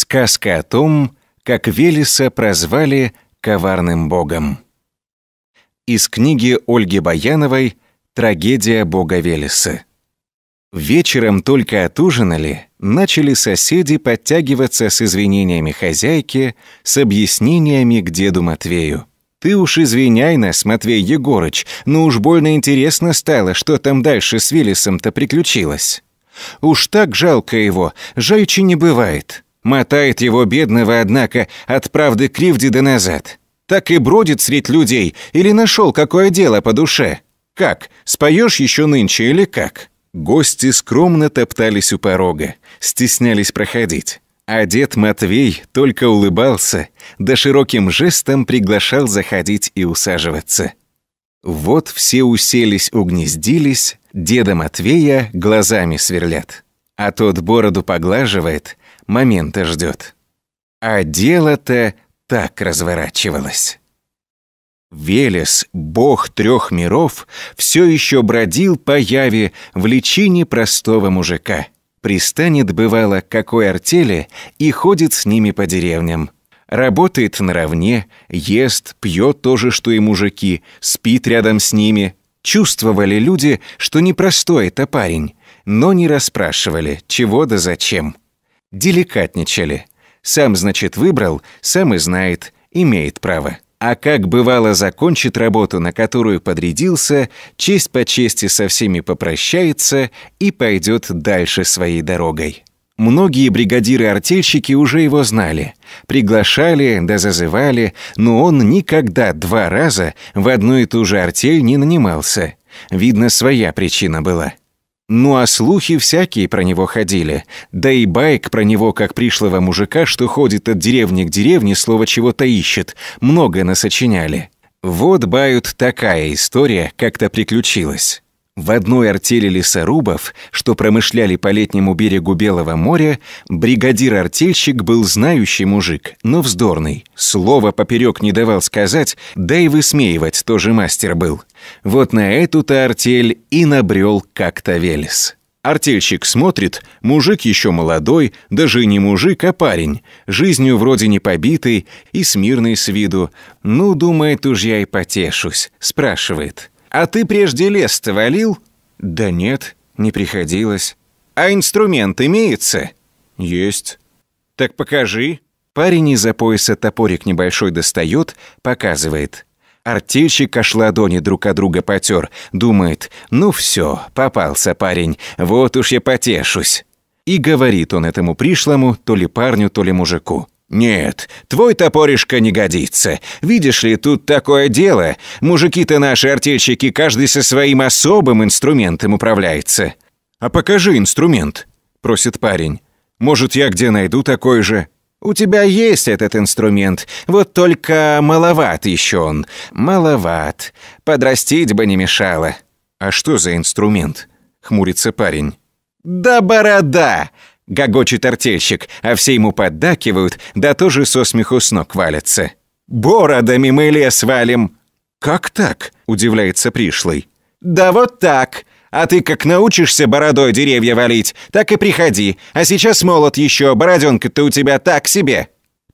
Сказка о том, как Велеса прозвали коварным богом. Из книги Ольги Баяновой «Трагедия бога Велеса». Вечером только отужинали, начали соседи подтягиваться с извинениями хозяйки, с объяснениями к деду Матвею. «Ты уж извиняй нас, Матвей Егорыч, но уж больно интересно стало, что там дальше с Велесом-то приключилось. Уж так жалко его, жальче не бывает». Мотает его бедного, однако, от правды кривди до назад. Так и бродит средь людей, или нашел какое дело по душе. Как, споешь еще нынче или как?» Гости скромно топтались у порога, стеснялись проходить. А дед Матвей только улыбался, да широким жестом приглашал заходить и усаживаться. Вот все уселись, угнездились, деда Матвея глазами сверлят. А тот бороду поглаживает, момента ждет. А дело-то так разворачивалось. Велес, бог трех миров, все еще бродил по яве в личине простого мужика. Пристанет, бывало, какой артели и ходит с ними по деревням. Работает наравне, ест, пьет то же, что и мужики, спит рядом с ними. Чувствовали люди, что непростой это парень, но не расспрашивали, чего да зачем деликатничали. Сам, значит, выбрал, сам и знает, имеет право. А как бывало закончит работу, на которую подрядился, честь по чести со всеми попрощается и пойдет дальше своей дорогой. Многие бригадиры-артельщики уже его знали. Приглашали, да зазывали, но он никогда два раза в одну и ту же артель не нанимался. Видно, своя причина была. Ну а слухи всякие про него ходили. Да и байк про него, как пришлого мужика, что ходит от деревни к деревне, слово чего-то ищет. Много насочиняли. Вот бают такая история как-то приключилась. В одной артели лесорубов, что промышляли по летнему берегу Белого моря, бригадир-артельщик был знающий мужик, но вздорный. Слово поперек не давал сказать, да и высмеивать тоже мастер был. Вот на эту-то артель и набрел как-то Велес. Артельщик смотрит, мужик еще молодой, даже не мужик, а парень, жизнью вроде не побитый и смирный с виду. «Ну, думает, уж я и потешусь», спрашивает. А ты прежде лес-то валил?» «Да нет, не приходилось». «А инструмент имеется?» «Есть». «Так покажи». Парень из-за пояса топорик небольшой достает, показывает. Артельщик аж ладони друг от друга потер, думает, ну все, попался парень, вот уж я потешусь. И говорит он этому пришлому, то ли парню, то ли мужику. «Нет, твой топоришка не годится. Видишь ли, тут такое дело. Мужики-то наши артельщики, каждый со своим особым инструментом управляется». «А покажи инструмент», — просит парень. «Может, я где найду такой же?» «У тебя есть этот инструмент, вот только маловат еще он. Маловат. Подрастить бы не мешало». «А что за инструмент?» — хмурится парень. «Да борода! Гогочет артельщик, а все ему поддакивают, да тоже со смеху с ног валятся. «Бородами мы лес валим!» «Как так?» – удивляется пришлый. «Да вот так! А ты как научишься бородой деревья валить, так и приходи. А сейчас молот еще, бороденка-то у тебя так себе!»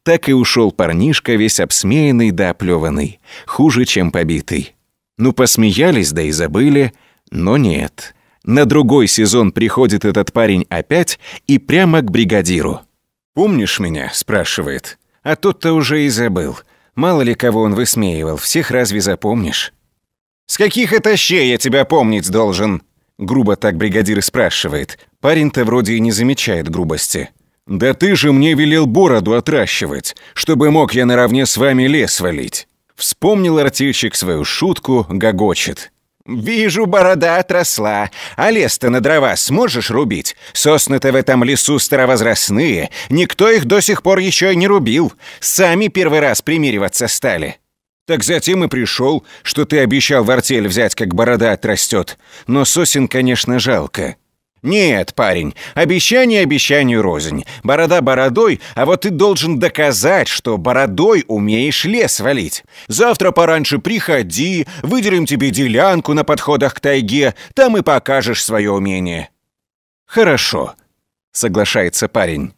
Так и ушел парнишка, весь обсмеянный да оплеванный, хуже, чем побитый. Ну, посмеялись, да и забыли, но нет. На другой сезон приходит этот парень опять и прямо к бригадиру. «Помнишь меня?» – спрашивает. А тот-то уже и забыл. Мало ли кого он высмеивал, всех разве запомнишь? «С каких это щей я тебя помнить должен?» Грубо так бригадир спрашивает. Парень-то вроде и не замечает грубости. «Да ты же мне велел бороду отращивать, чтобы мог я наравне с вами лес валить!» Вспомнил артельщик свою шутку, гогочет. «Вижу, борода отросла. А лес-то на дрова сможешь рубить? Сосны-то в этом лесу старовозрастные. Никто их до сих пор еще и не рубил. Сами первый раз примириваться стали». «Так затем и пришел, что ты обещал в артель взять, как борода отрастет. Но сосен, конечно, жалко». «Нет, парень, обещание обещанию рознь. Борода бородой, а вот ты должен доказать, что бородой умеешь лес валить. Завтра пораньше приходи, выделим тебе делянку на подходах к тайге, там и покажешь свое умение». «Хорошо», — соглашается парень.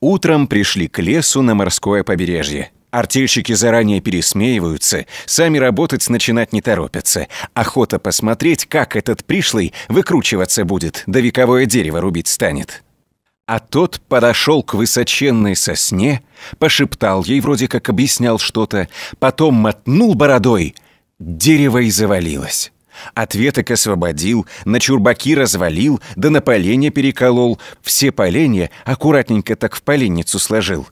Утром пришли к лесу на морское побережье. Артельщики заранее пересмеиваются, сами работать начинать не торопятся. Охота посмотреть, как этот пришлый выкручиваться будет, да вековое дерево рубить станет. А тот подошел к высоченной сосне, пошептал ей, вроде как объяснял что-то, потом мотнул бородой. Дерево и завалилось. От веток освободил, на чурбаки развалил, да на поленья переколол. Все поленья аккуратненько так в поленницу сложил.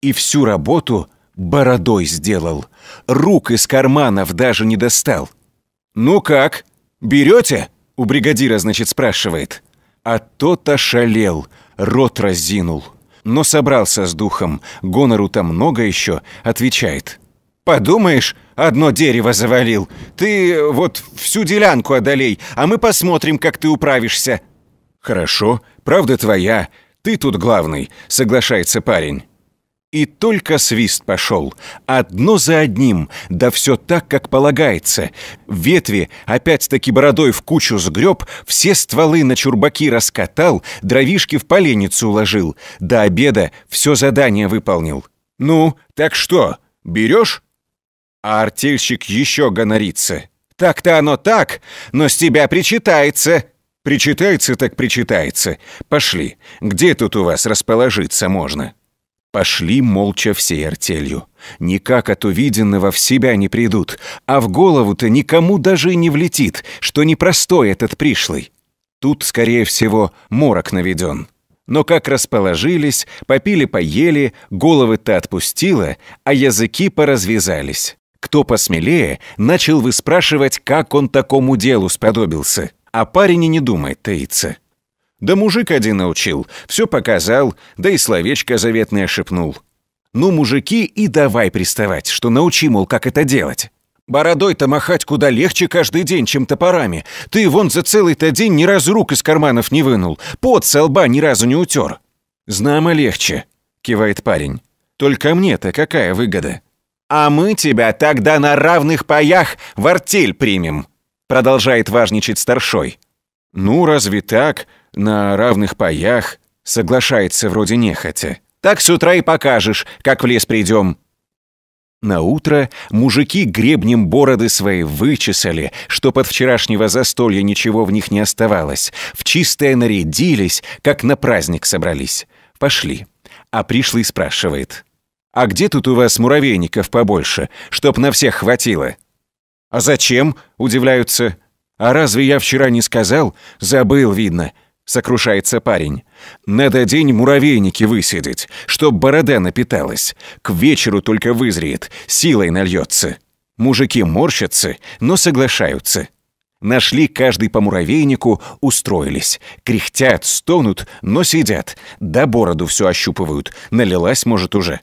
И всю работу — бородой сделал. Рук из карманов даже не достал. «Ну как? Берете?» — у бригадира, значит, спрашивает. А тот ошалел, рот разинул. Но собрался с духом, гонору там много еще, отвечает. «Подумаешь, одно дерево завалил. Ты вот всю делянку одолей, а мы посмотрим, как ты управишься». «Хорошо, правда твоя. Ты тут главный», — соглашается парень. И только свист пошел. Одно за одним, да все так, как полагается. Ветви опять-таки бородой в кучу сгреб, все стволы на чурбаки раскатал, дровишки в поленницу уложил. До обеда все задание выполнил. «Ну, так что, берешь?» А артельщик еще гонорится. «Так-то оно так, но с тебя причитается!» «Причитается так причитается. Пошли, где тут у вас расположиться можно?» Пошли молча всей артелью. Никак от увиденного в себя не придут, а в голову-то никому даже и не влетит, что непростой этот пришлый. Тут, скорее всего, морок наведен. Но как расположились, попили-поели, головы-то отпустило, а языки поразвязались. Кто посмелее, начал выспрашивать, как он такому делу сподобился. А парень и не думает таиться. Да мужик один научил, все показал, да и словечко заветное шепнул. Ну, мужики, и давай приставать, что научи, мол, как это делать. Бородой-то махать куда легче каждый день, чем топорами. Ты вон за целый-то день ни разу рук из карманов не вынул, пот со лба ни разу не утер. «Знамо легче», — кивает парень. «Только мне-то какая выгода?» «А мы тебя тогда на равных паях в артель примем», — продолжает важничать старшой. «Ну, разве так?» на равных паях, соглашается вроде нехотя. Так с утра и покажешь, как в лес придем. На утро мужики гребнем бороды свои вычесали, чтоб от вчерашнего застолья ничего в них не оставалось. В чистое нарядились, как на праздник собрались. Пошли. А пришлый спрашивает. «А где тут у вас муравейников побольше, чтоб на всех хватило?» «А зачем?» – удивляются. «А разве я вчера не сказал? Забыл, видно сокрушается парень. «Надо день муравейники высидеть, чтоб борода напиталась. К вечеру только вызреет, силой нальется». Мужики морщатся, но соглашаются. Нашли каждый по муравейнику, устроились. Кряхтят, стонут, но сидят. Да бороду все ощупывают, налилась, может, уже.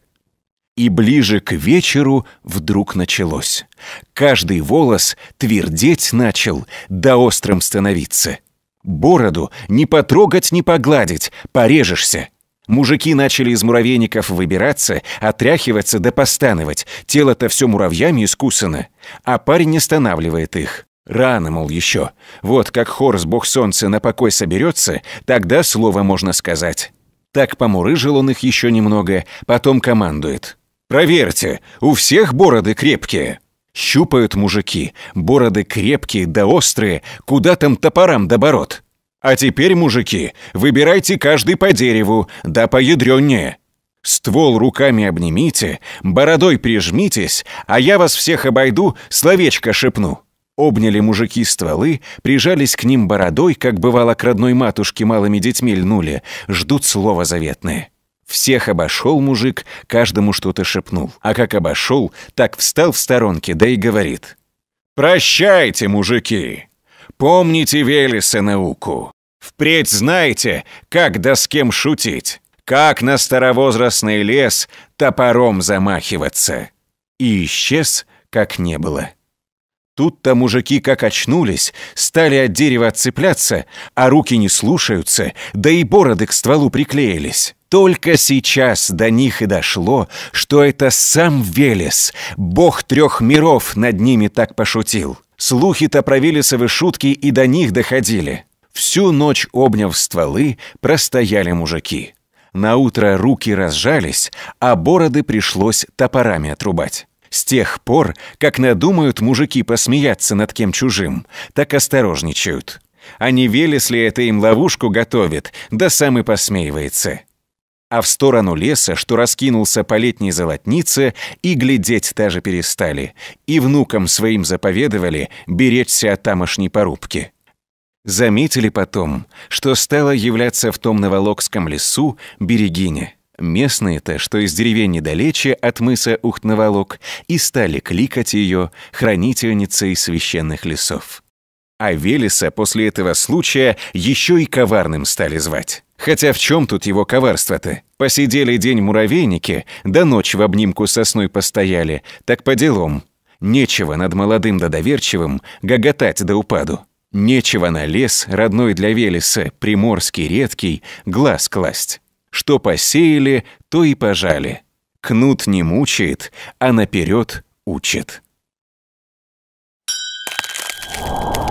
И ближе к вечеру вдруг началось. Каждый волос твердеть начал, да острым становиться. Бороду не потрогать, не погладить, порежешься. Мужики начали из муравейников выбираться, отряхиваться да постановать. Тело-то все муравьями искусано. А парень останавливает их. Рано, мол, еще. Вот как хор с бог солнца, на покой соберется, тогда слово можно сказать. Так помурыжил он их еще немного, потом командует. «Проверьте, у всех бороды крепкие!» Щупают мужики, бороды крепкие да острые, куда там топорам доборот. А теперь, мужики, выбирайте каждый по дереву, да поядреннее. Ствол руками обнимите, бородой прижмитесь, а я вас всех обойду, словечко шепну». Обняли мужики стволы, прижались к ним бородой, как бывало к родной матушке малыми детьми льнули, ждут слово заветное. Всех обошел мужик, каждому что-то шепнул. А как обошел, так встал в сторонке, да и говорит. «Прощайте, мужики! Помните Велеса науку! Впредь знайте, как да с кем шутить, как на старовозрастный лес топором замахиваться!» И исчез, как не было. Тут-то мужики как очнулись, стали от дерева отцепляться, а руки не слушаются, да и бороды к стволу приклеились. Только сейчас до них и дошло, что это сам Велес, бог трех миров, над ними так пошутил. Слухи-то про Велесовы шутки и до них доходили. Всю ночь, обняв стволы, простояли мужики. На утро руки разжались, а бороды пришлось топорами отрубать. С тех пор, как надумают мужики посмеяться над кем чужим, так осторожничают. А не Велес ли это им ловушку готовит, да сам и посмеивается а в сторону леса, что раскинулся по летней золотнице, и глядеть даже перестали, и внукам своим заповедовали беречься от тамошней порубки. Заметили потом, что стало являться в том новолокском лесу берегиня. Местные-то, что из деревень недалече от мыса Ухтноволок, и стали кликать ее хранительницей священных лесов. А Велеса после этого случая еще и коварным стали звать. Хотя в чем тут его коварство-то? Посидели день муравейники, да ночь в обнимку сосной постояли, так по делам. Нечего над молодым да доверчивым гоготать до упаду. Нечего на лес, родной для Велеса, приморский редкий, глаз класть. Что посеяли, то и пожали. Кнут не мучает, а наперед учит. you